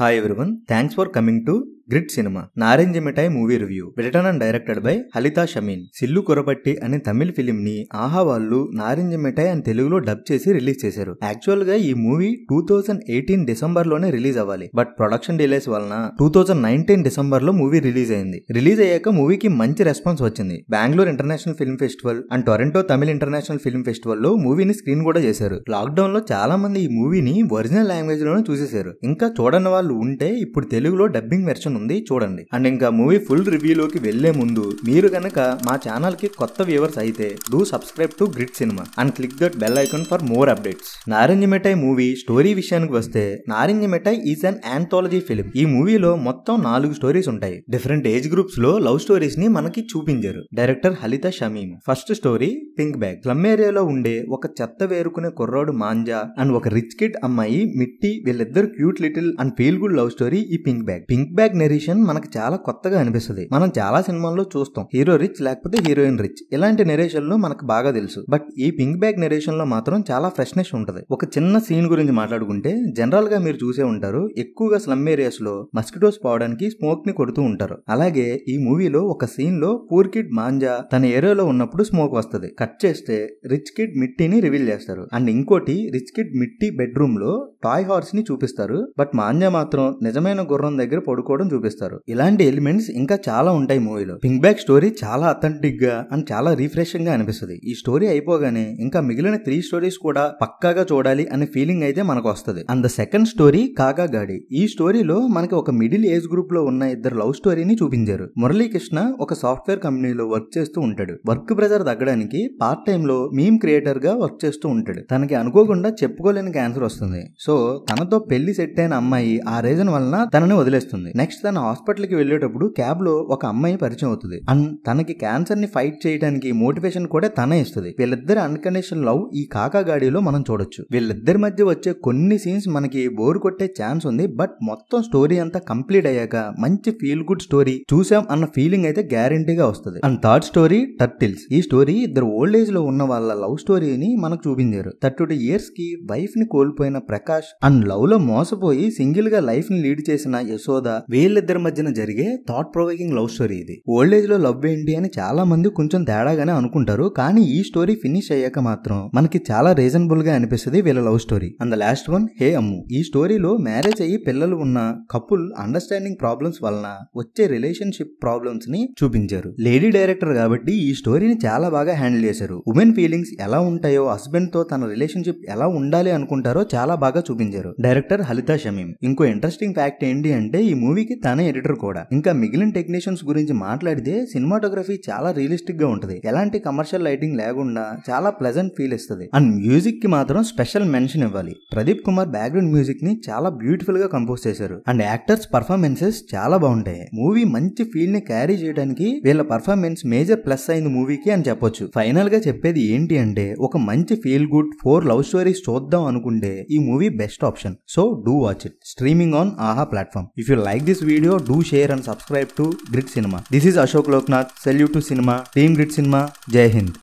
Hi everyone, thanks for coming to grit cinema Narinja Mithai movie review written and directed by Halitha Shameem Sillu Karuppatti అనే Tamil film ని ఆహా వాళ్ళు నారెంజ్ మిఠాయి అని తెలుగులో డబ్ చేసి రిలీజ్ చేశారు యాక్చువల్ గా ఈ movie two thousand eighteen December లోనే రిలీజ్ అవ్వాలి బట్ ప్రొడక్షన్ డిలేస్ వలన టూ థౌజండ్ నైన్టీన్ డిసెంబర్ లో మూవీ రిలీజ్ అయింది రిలీజ్ అయ్యాక మూవీకి మంచి రెస్పాన్స్ వచ్చింది Bengaluru international film festival and Toronto Tamil international film festival లో మూవీని స్క్రీన్ కూడా చేశారు లాక్డౌన్ లో చాలా మంది ఈ మూవీని ఒరిజినల్ లాంగ్వేజ్ లోనే చూసేశారు ఇంకా చూడని వాళ్ళు ఉంటే ఇప్పుడు తెలుగులో డబ్బింగ్ వెర్షన్ ఉంది చూడండి అండ్ ఇంకా మూవీ ఫుల్ రివ్యూలోకి వెళ్లే ముందు మీరు గనక మా ఛానల్ కి కొత్త వ్యూవర్స్ అయితే do subscribe to grid cinema and click that bell icon for more updates Narinja Mithai movie story విషయానికి వస్తే Narinja Mithai is an anthology film ఈ మూవీలో మొత్తం నాలుగు స్టోరీస్ ఉంటాయి డిఫరెంట్ ఏజ్ గ్రూప్స్ లో లవ్ స్టోరీస్ ని మనకి చూపించారు director Halitha Shameem first story pink bag slum ఏరియాలో ఉండే ఒక చెత్త వేరుకునే కుర్రాడు మాంజా అండ్ ఒక రిచ్ కిడ్ అమ్మాయి మిట్టి వీళ్ళిద్దరు cute little and feel good love story ఈ pink bag pink bag narration మనకు చాలా కొత్తగా అనిపిస్తుంది మనం చాలా సినిమాల్లో చూస్తాం హీరో రిచ్ లేకపోతే హీరోయిన్ రిచ్ ఇలాంటి నెరేషన్లు మనకు బాగా తెలుసు బట్ ఈ పింక్ బ్యాగ్ నెరేషన్ లో మాత్రం చాలా ఫ్రెష్నెస్ ఉంటది ఒక చిన్న సీన్ గురించి మాట్లాడుకుంటే జనరల్ గా మీరు చూసే ఉంటారు ఎక్కువగా స్లమ్ ఏరియాస్ లో మస్కిటోస్ పోవడానికి స్మోక్ ని కొడుతూ ఉంటారు అలాగే ఈ మూవీలో ఒక సీన్ లో పూర్ కిడ్ మాంజా తన ఏరియాలో ఉన్నప్పుడు స్మోక్ వస్తుంది కట్ చేస్తే రిచ్ కిడ్ మిట్టిని రివీల్ చేస్తారు అండ్ ఇంకోటి రిచ్ కిడ్ మిట్టి బెడ్రూమ్ లో టాయ్ హార్స్ ని చూపిస్తారు బట్ మాంజా మాత్రం నిజమైన గుర్రం దగ్గర పడుకోవడం చూపిస్తారు ఇలాంటి ఎలిమెంట్స్ ఇంకా చాలా ఉంటాయి మూవీలో పింక్ బ్యాక్ స్టోరీ చాలా అథెంటిక్ గా అండ్ చాలా రిఫ్రెషింగ్ గా అనిపిస్తుంది ఈ స్టోరీ అయిపోగానే ఇంకా మిగిలిన త్రీ స్టోరీస్ కూడా పక్కాగా చూడాలి అనే ఫీలింగ్ అయితే మనకు వస్తుంది అండ్ ద సెకండ్ స్టోరీ కాగా గాడి ఈ స్టోరీలో మనకి ఒక మిడిల్ ఏజ్ గ్రూప్ లో ఉన్న ఇద్దరు లవ్ స్టోరీని చూపించారు మురళీకృష్ణ ఒక సాఫ్ట్వేర్ కంపెనీలో వర్క్ చేస్తూ ఉంటాడు వర్క్ ప్రెజర్ తగ్గడానికి పార్ట్ టైమ్ లో మీమ్ క్రియేటర్ గా వర్క్ చేస్తూ ఉంటాడు తనకి అనుకోకుండా చెప్పుకోలేని క్యాన్సర్ వస్తుంది సో తనతో పెళ్లి సెట్ అయిన అమ్మాయి ఆ రీజన్ వలన తనని వదిలేస్తుంది నెక్స్ట్ తన హాస్పిటల్కి వెళ్ళేటప్పుడు క్యాబ్లో ఒక అమ్మాయి పరిచయం అవుతుంది అండ్ తనకి క్యాన్సర్ ని ఫైట్ చేయడానికి మోటివేషన్ కూడా తనే ఇస్తుంది వీళ్ళిద్దరు అన్కండిషన్ లవ్ ఈ కాకా గాడిలో మనం చూడొచ్చు వీళ్ళిద్దరి మధ్య వచ్చే కొన్ని సీన్స్ మనకి బోర్ కొట్టే ఛాన్స్ ఉంది బట్ మొత్తం స్టోరీ అంతా కంప్లీట్ అయ్యాక మంచి ఫీల్ గుడ్ స్టోరీ చూసాం అన్న ఫీలింగ్ అయితే గ్యారంటీగా వస్తుంది అండ్ థర్డ్ స్టోరీ టర్టిల్స్ ఈ స్టోరీ ఇద్దరు ఓల్డ్ ఏజ్ లో ఉన్న వాళ్ళ లవ్ స్టోరీని మనకు చూపించారు థర్టీ టూ ఇయర్స్ కి వైఫ్ ని కోల్పోయిన ప్రకాష్ అండ్ లవ్ లో మోసపోయి సింగిల్ గా లైఫ్ ని లీడ్ చేసిన యశోద వేరే వీళ్ళిద్దరి మధ్యన జరిగే థాట్ ప్రొవైకింగ్ లవ్ స్టోరీ ఇది ఓల్డ్ ఏజ్ లో లవ్ ఏంటి అని చాలా మంది కొంచెం తేడాగానే అనుకుంటారు కానీ ఈ స్టోరీ ఫినిష్ అయ్యాక మాత్రం మనకి చాలా రీజనబుల్ గా అనిపిస్తుంది వీళ్ళ love story and the last one hey Ammu ఈ స్టోరీలో మ్యారేజ్ అయ్యి పిల్లలు ఉన్న కపుల్ అండర్స్టాండింగ్ ప్రాబ్లమ్స్ వలన వచ్చే రిలేషన్షిప్ ప్రాబ్లమ్స్ ని చూపించారు లేడీ డైరెక్టర్ కాబట్టి ఈ స్టోరీని చాలా బాగా హ్యాండిల్ చేశారు ఉమెన్ ఫీలింగ్స్ ఎలా ఉంటాయో హస్బెండ్ తో తన రిలేషన్షిప్ ఎలా ఉండాలి అనుకుంటారో చాలా బాగా చూపించారు డైరెక్టర్ హలితా షమీం ఇంకో ఇంట్రెస్టింగ్ ఫ్యాక్ట్ ఏంటి అంటే ఈ మూవీకి తన ఎడిటర్ కూడా ఇంకా మిగిలిన టెక్నీషియన్స్ గురించి మాట్లాడితే సినిమాటోగ్రఫీ చాలా రియలిస్టిక్ గా ఉంటుంది ఎలాంటి కమర్షియల్ లైటింగ్ లేకుండా చాలా ప్లెజెంట్ ఫీల్ ఇస్తుంది అండ్ మ్యూజిక్ కి మాత్రం స్పెషల్ మెన్షన్ ఇవ్వాలి ప్రదీప్ కుమార్ బ్యాక్గ్రౌండ్ మ్యూజిక్ ని చాలా బ్యూటిఫుల్ గా కంపోజ్ చేశారు అండ్ యాక్టర్స్ పర్ఫార్మెన్సెస్ చాలా బాగుంటాయి మూవీ మంచి ఫీల్ ని క్యారీ చేయడానికి వీళ్ళ పర్ఫార్మెన్స్ మేజర్ ప్లస్ అయింది మూవీకి అని చెప్పొచ్చు ఫైనల్ గా చెప్పేది ఏంటి అంటే ఒక మంచి feel good for love stories చూద్దాం అనుకుంటే ఈ movie best option so do watch it streaming on Aha platform if you like this video, do share and subscribe to Grid Cinema. This is Ashok Loknath. Salute to cinema, Team Grid Cinema. Jai Hind.